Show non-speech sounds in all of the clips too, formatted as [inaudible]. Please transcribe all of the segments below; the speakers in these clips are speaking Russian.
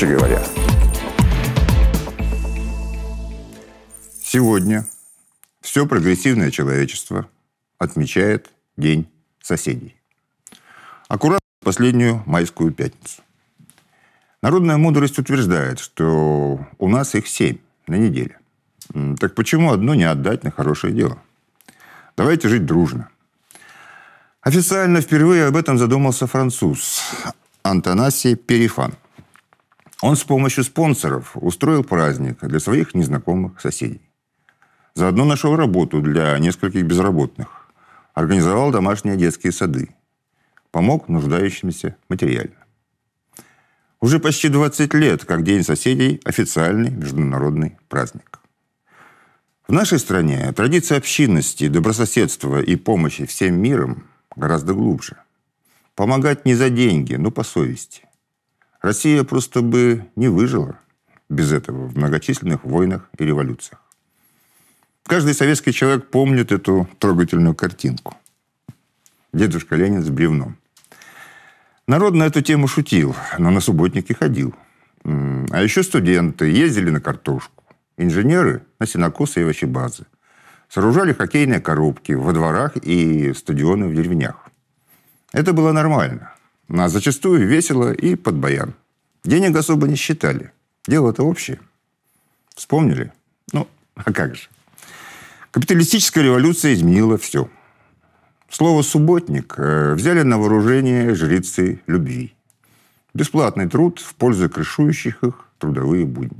Короче говоря, сегодня все прогрессивное человечество отмечает День соседей. Аккуратно последнюю майскую пятницу. Народная мудрость утверждает, что у нас их семь на неделе. Так почему одно не отдать на хорошее дело? Давайте жить дружно. Официально впервые об этом задумался француз Антанасий Перифан – он с помощью спонсоров устроил праздник для своих незнакомых соседей. Заодно нашел работу для нескольких безработных. Организовал домашние детские сады. Помог нуждающимся материально. Уже почти 20 лет, как День соседей, официальный международный праздник. В нашей стране традиция общинности, добрососедства и помощи всем миром гораздо глубже. Помогать не за деньги, но по совести. Россия просто бы не выжила без этого в многочисленных войнах и революциях. Каждый советский человек помнит эту трогательную картинку. Дедушка Ленин с бревном. Народ на эту тему шутил, но на субботники ходил. А еще студенты ездили на картошку, инженеры – на сенокосы и овощебазы. Сооружали хоккейные коробки во дворах и стадионы в деревнях. Это было нормально а зачастую весело и под баян. Денег особо не считали. Дело-то общее. Вспомнили? Ну, [laughs] а как же. Капиталистическая революция изменила все. Слово «субботник» э, взяли на вооружение жрецы любви. Бесплатный труд в пользу крышующих их трудовые будни.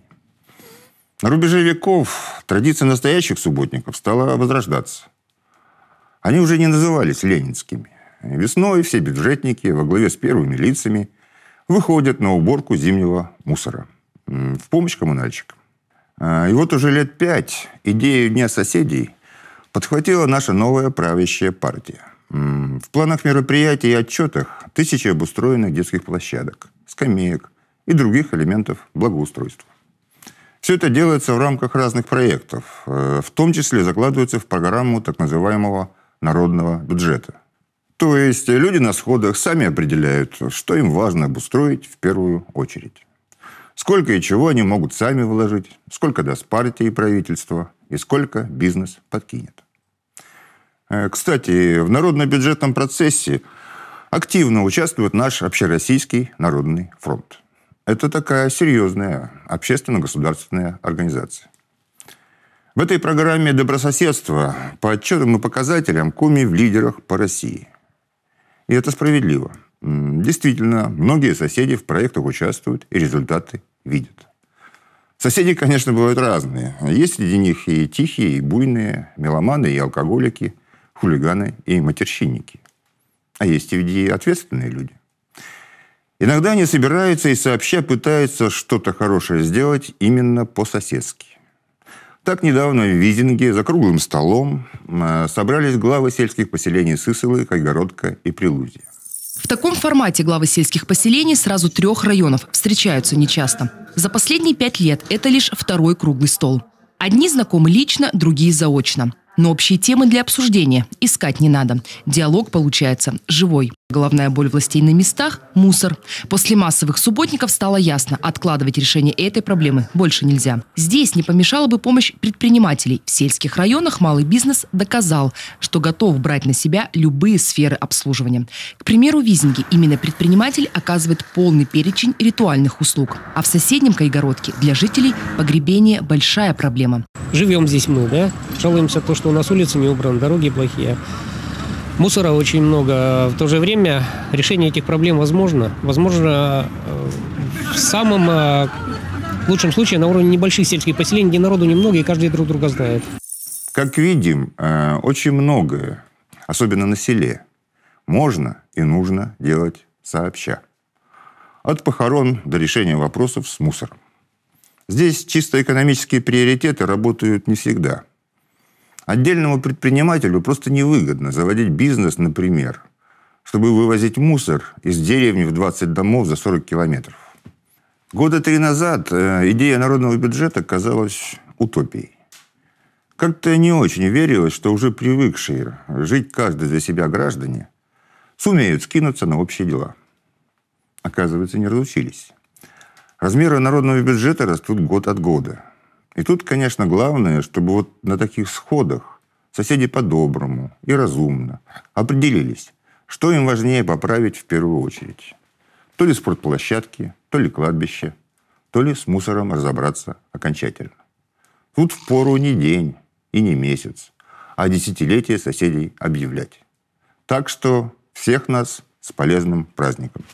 На рубеже веков традиция настоящих субботников стала возрождаться. Они уже не назывались ленинскими. Весной все бюджетники во главе с первыми лицами выходят на уборку зимнего мусора в помощь коммунальщикам. А, и вот уже лет пять идею Дня соседей подхватила наша новая правящая партия. В планах мероприятий и отчетах тысячи обустроенных детских площадок, скамеек и других элементов благоустройства. Все это делается в рамках разных проектов, э, в том числе закладывается в программу так называемого народного бюджета – то есть люди на сходах сами определяют, что им важно обустроить в первую очередь. Сколько и чего они могут сами вложить, сколько даст партия и правительство, и сколько бизнес подкинет. Э, кстати, в народно-бюджетном процессе активно участвует наш общероссийский народный фронт. Это такая серьезная общественно-государственная организация. В этой программе добрососедства по отчетам и показателям Куми в лидерах по России – и это справедливо. Действительно, многие соседи в проектах участвуют и результаты видят. Соседи, конечно, бывают разные. Есть среди них и тихие, и буйные, меломаны, и алкоголики, хулиганы и матерщинники. А есть и ответственные люди. Иногда они собираются и сообща пытаются что-то хорошее сделать именно по-соседски. Так недавно в Визинге за круглым столом э, собрались главы сельских поселений Сысылы, Кайгородка и Прилузья. В таком формате главы сельских поселений сразу трех районов встречаются нечасто. За последние пять лет это лишь второй круглый стол. Одни знакомы лично, другие заочно. Но общие темы для обсуждения искать не надо. Диалог получается живой. Головная боль властей на местах – мусор. После массовых субботников стало ясно – откладывать решение этой проблемы больше нельзя. Здесь не помешала бы помощь предпринимателей. В сельских районах малый бизнес доказал, что готов брать на себя любые сферы обслуживания. К примеру, в Визинге именно предприниматель оказывает полный перечень ритуальных услуг. А в соседнем Кайгородке для жителей погребение – большая проблема живем здесь мы, да? Жалуемся то, что у нас улицы не убраны, дороги плохие. Мусора очень много. В то же время решение этих проблем возможно. Возможно, э, в самом э, лучшем случае на уровне небольших сельских поселений, где народу немного и каждый друг друга знает. Как видим, э, очень многое, особенно на селе, можно и нужно делать сообща. От похорон до решения вопросов с мусором. Здесь чисто экономические приоритеты работают не всегда. Отдельному предпринимателю просто невыгодно заводить бизнес, например, чтобы вывозить мусор из деревни в 20 домов за 40 километров. Года три назад э, идея народного бюджета казалась утопией. Как-то не очень верилось, что уже привыкшие жить каждый за себя граждане сумеют скинуться на общие дела. Оказывается, не разучились. Размеры народного бюджета растут год от года. И тут, конечно, главное, чтобы вот на таких сходах соседи по-доброму и разумно определились, что им важнее поправить в первую очередь. То ли спортплощадки, то ли кладбище, то ли с мусором разобраться окончательно. Тут впору не день и не месяц, а десятилетие соседей объявлять. Так что всех нас с полезным праздником!